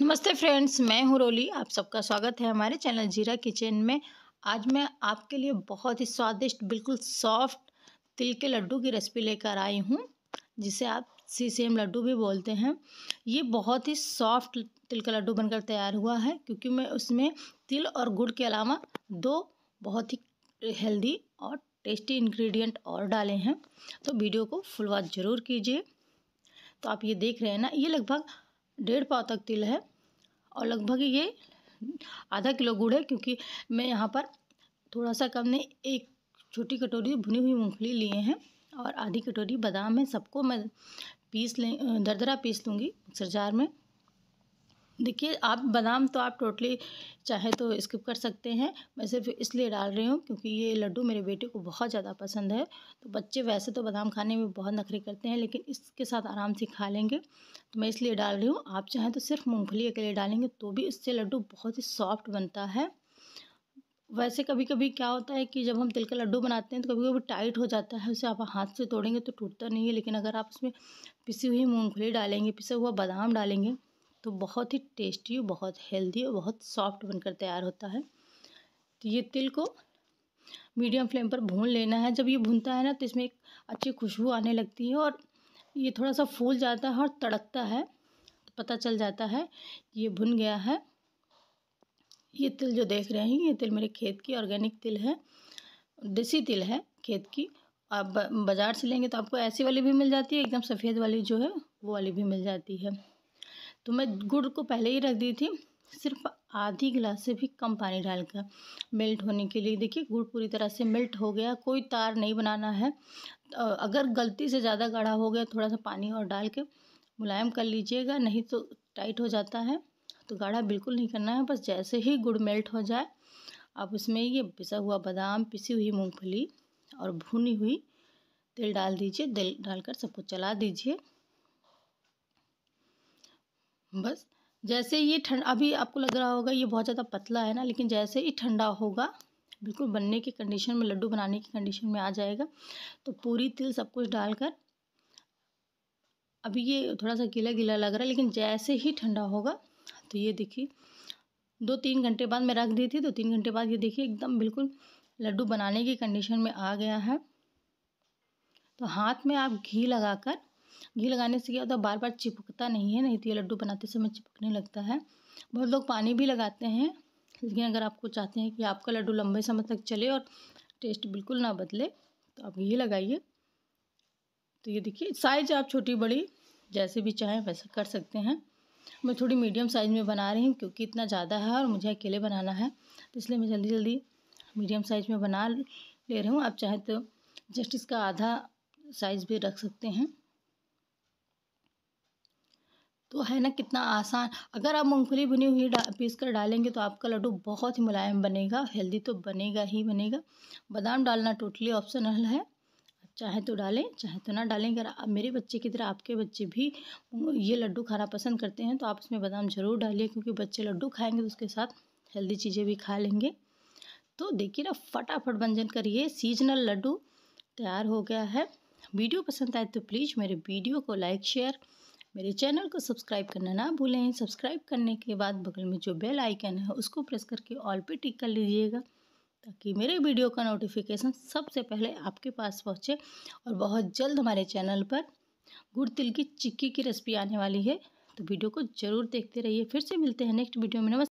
नमस्ते फ्रेंड्स मैं हूं रोली आप सबका स्वागत है हमारे चैनल जीरा किचन में आज मैं आपके लिए बहुत ही स्वादिष्ट बिल्कुल सॉफ्ट तिल के लड्डू की रेसिपी लेकर आई हूं जिसे आप सी सेम लड्डू भी बोलते हैं ये बहुत ही सॉफ्ट तिल का लड्डू बनकर तैयार हुआ है क्योंकि मैं उसमें तिल और गुड़ के अलावा दो बहुत ही हेल्दी और टेस्टी इन्ग्रीडियंट और डाले हैं तो वीडियो को फुलवा ज़रूर कीजिए तो आप ये देख रहे हैं ना ये लगभग डेढ़ पाव तक तिल है और लगभग ये आधा किलो गुड़ है क्योंकि मैं यहाँ पर थोड़ा सा कम ने एक छोटी कटोरी भुनी हुई मूँगफली लिए हैं और आधी कटोरी बादाम है सबको मैं पीस लें दरदरा पीस लूँगी मिक्सर जार में देखिए आप बादाम तो आप टोटली चाहे तो स्किप कर सकते हैं मैं सिर्फ इसलिए डाल रही हूँ क्योंकि ये लड्डू मेरे बेटे को बहुत ज़्यादा पसंद है तो बच्चे वैसे तो बादाम खाने में बहुत नखरे करते हैं लेकिन इसके साथ आराम से खा लेंगे तो मैं इसलिए डाल रही हूँ आप चाहें तो सिर्फ मूँगफली अकेले डालेंगे तो भी इससे लड्डू बहुत ही सॉफ्ट बनता है वैसे कभी कभी क्या होता है कि जब हम तिल का लड्डू बनाते हैं तो कभी कभी टाइट हो जाता है उसे आप हाथ से तोड़ेंगे तो टूटता नहीं है लेकिन अगर आप उसमें पिसी हुई मूँगफली डालेंगे पिसा हुआ बादाम डालेंगे तो बहुत ही टेस्टी और बहुत हेल्दी और बहुत सॉफ्ट बनकर तैयार होता है तो ये तिल को मीडियम फ्लेम पर भून लेना है जब ये भूनता है ना तो इसमें एक अच्छी खुशबू आने लगती है और ये थोड़ा सा फूल जाता है और तड़कता है तो पता चल जाता है ये भुन गया है ये तिल जो देख रहे हैं ये तिल मेरे खेत की ऑर्गेनिक तिल है देसी तिल है खेत की आप बाज़ार से लेंगे तो आपको ऐसी वाली भी मिल जाती है एकदम सफ़ेद वाली जो है वो वाली भी मिल जाती है तो मैं गुड़ को पहले ही रख दी थी सिर्फ आधी गिलास से भी कम पानी डालकर मेल्ट होने के लिए देखिए गुड़ पूरी तरह से मेल्ट हो गया कोई तार नहीं बनाना है तो अगर गलती से ज़्यादा गाढ़ा हो गया थोड़ा सा पानी और डाल के मुलायम कर लीजिएगा नहीं तो टाइट हो जाता है तो गाढ़ा बिल्कुल नहीं करना है बस जैसे ही गुड़ मेल्ट हो जाए आप उसमें ये पिसा हुआ बादाम पिसी हुई मूँगफली और भुनी हुई तेल डाल दीजिए तेल डालकर सबको चला दीजिए बस जैसे ये ठंड अभी आपको लग रहा होगा ये बहुत ज़्यादा पतला है ना लेकिन जैसे ही ठंडा होगा बिल्कुल बनने की कंडीशन में लड्डू बनाने की कंडीशन में आ जाएगा तो पूरी तिल सब कुछ डालकर अभी ये थोड़ा सा गीला गीला लग रहा है लेकिन जैसे ही ठंडा होगा तो ये देखिए दो तीन घंटे बाद मैं रख दी थी दो तीन घंटे बाद ये देखिए एकदम बिल्कुल लड्डू बनाने की कंडीशन में आ गया है तो हाथ में आप घी लगाकर घी लगाने से क्या होता है बार बार चिपकता नहीं है नहीं तो ये लड्डू बनाते समय चिपकने लगता है बहुत लोग पानी भी लगाते हैं लेकिन अगर आपको चाहते हैं कि आपका लड्डू लंबे समय तक चले और टेस्ट बिल्कुल ना बदले तो आप घी लगाइए तो ये देखिए साइज आप छोटी बड़ी जैसे भी चाहें वैसा कर सकते हैं मैं थोड़ी मीडियम साइज़ में बना रही हूँ क्योंकि इतना ज़्यादा है और मुझे अकेले बनाना है तो इसलिए मैं जल्दी जल्दी मीडियम साइज़ में बना ले रही हूँ आप चाहें तो जस्ट इसका आधा साइज़ भी रख सकते हैं तो है ना कितना आसान अगर आप मूँगफली भुनी हुई पीस कर डालेंगे तो आपका लड्डू बहुत ही मुलायम बनेगा हेल्दी तो बनेगा ही बनेगा बादाम डालना टोटली ऑप्शनल है चाहे तो डालें चाहे तो ना डालें अगर आप मेरे बच्चे की तरह आपके बच्चे भी ये लड्डू खाना पसंद करते हैं तो आप इसमें बादाम ज़रूर डालिए क्योंकि बच्चे लड्डू खाएंगे तो उसके साथ हेल्दी चीज़ें भी खा लेंगे तो देखिए ना फटाफट व्यंजन करिए सीजनल लड्डू तैयार हो गया है वीडियो पसंद आए तो प्लीज़ मेरे वीडियो को लाइक शेयर मेरे चैनल को सब्सक्राइब करना ना भूलें सब्सक्राइब करने के बाद बगल में जो बेल आइकन है उसको प्रेस करके ऑल पे टिक कर लीजिएगा ताकि मेरे वीडियो का नोटिफिकेशन सबसे पहले आपके पास पहुंचे और बहुत जल्द हमारे चैनल पर गुड़ तिल की चिक्की की रेसिपी आने वाली है तो वीडियो को ज़रूर देखते रहिए फिर से मिलते हैं नेक्स्ट वीडियो में नमस्ते